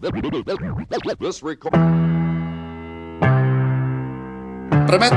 Premetto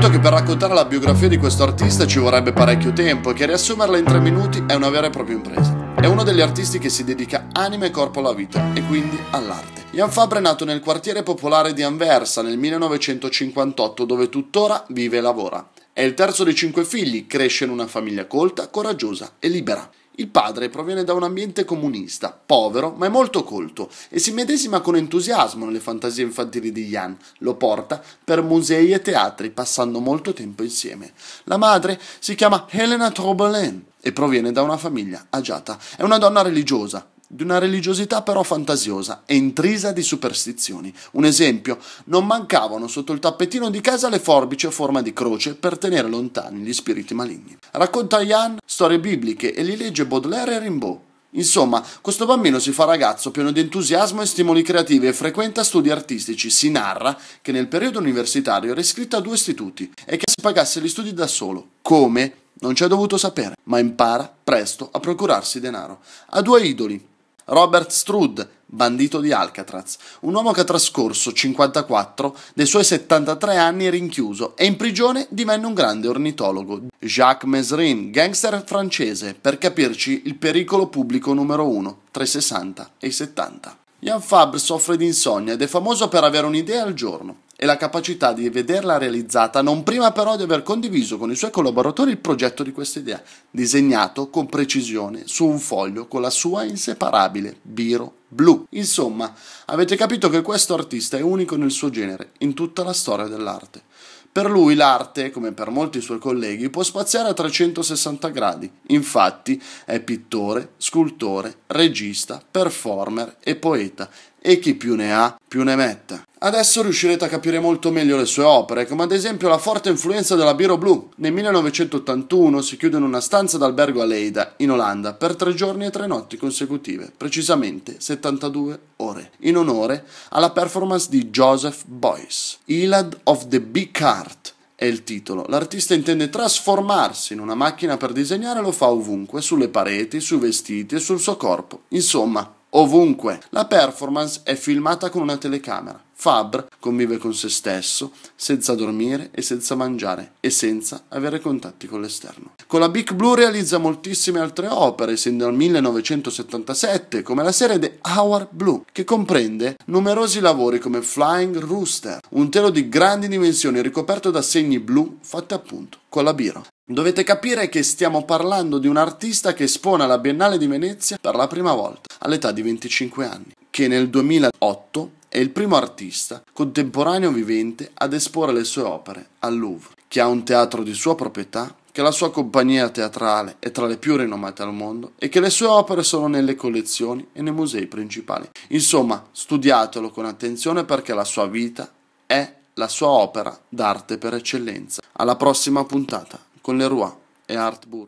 che per raccontare la biografia di questo artista ci vorrebbe parecchio tempo e che riassumerla in tre minuti è una vera e propria impresa. È uno degli artisti che si dedica anima e corpo alla vita e quindi all'arte. Jan Fabre è nato nel quartiere popolare di Anversa nel 1958 dove tuttora vive e lavora. È il terzo dei cinque figli, cresce in una famiglia colta, coraggiosa e libera. Il padre proviene da un ambiente comunista, povero ma è molto colto e si medesima con entusiasmo nelle fantasie infantili di Jan. Lo porta per musei e teatri, passando molto tempo insieme. La madre si chiama Helena Trobelin e proviene da una famiglia agiata. È una donna religiosa, di una religiosità però fantasiosa e intrisa di superstizioni. Un esempio, non mancavano sotto il tappetino di casa le forbici a forma di croce per tenere lontani gli spiriti maligni. Racconta Jan storie bibliche e li legge Baudelaire e Rimbaud. Insomma, questo bambino si fa ragazzo pieno di entusiasmo e stimoli creativi e frequenta studi artistici. Si narra che nel periodo universitario era iscritto a due istituti e che si pagasse gli studi da solo. Come? Non ci ha dovuto sapere, ma impara presto a procurarsi denaro. Ha due idoli, Robert Strud, bandito di Alcatraz, un uomo che ha trascorso 54 dei suoi 73 anni rinchiuso e in prigione divenne un grande ornitologo. Jacques Mesrin, gangster francese, per capirci il pericolo pubblico numero uno tra i 60 e i 70. Jan Fabre soffre di insonnia ed è famoso per avere un'idea al giorno e la capacità di vederla realizzata non prima però di aver condiviso con i suoi collaboratori il progetto di questa idea, disegnato con precisione su un foglio con la sua inseparabile biro blu. Insomma, avete capito che questo artista è unico nel suo genere, in tutta la storia dell'arte. Per lui l'arte, come per molti suoi colleghi, può spaziare a 360 gradi. Infatti è pittore, scultore, regista, performer e poeta e chi più ne ha più ne metta. Adesso riuscirete a capire molto meglio le sue opere, come ad esempio la forte influenza della Biro Blu. Nel 1981 si chiude in una stanza d'albergo a Leida, in Olanda, per tre giorni e tre notti consecutive, precisamente 72 ore, in onore alla performance di Joseph Boyce. Ilad of the Big Cart è il titolo. L'artista intende trasformarsi in una macchina per disegnare e lo fa ovunque, sulle pareti, sui vestiti e sul suo corpo. Insomma, ovunque. La performance è filmata con una telecamera. Fabre convive con se stesso, senza dormire e senza mangiare e senza avere contatti con l'esterno. Con la Big Blue realizza moltissime altre opere, sin dal 1977, come la serie The Hour Blue, che comprende numerosi lavori come Flying Rooster, un telo di grandi dimensioni ricoperto da segni blu fatti appunto con la biro. Dovete capire che stiamo parlando di un artista che espone alla Biennale di Venezia per la prima volta, all'età di 25 anni, che nel 2008 è il primo artista contemporaneo vivente ad esporre le sue opere al Louvre, che ha un teatro di sua proprietà, che la sua compagnia teatrale è tra le più rinomate al mondo e che le sue opere sono nelle collezioni e nei musei principali. Insomma, studiatelo con attenzione perché la sua vita è la sua opera d'arte per eccellenza. Alla prossima puntata con Leroy e Artbu.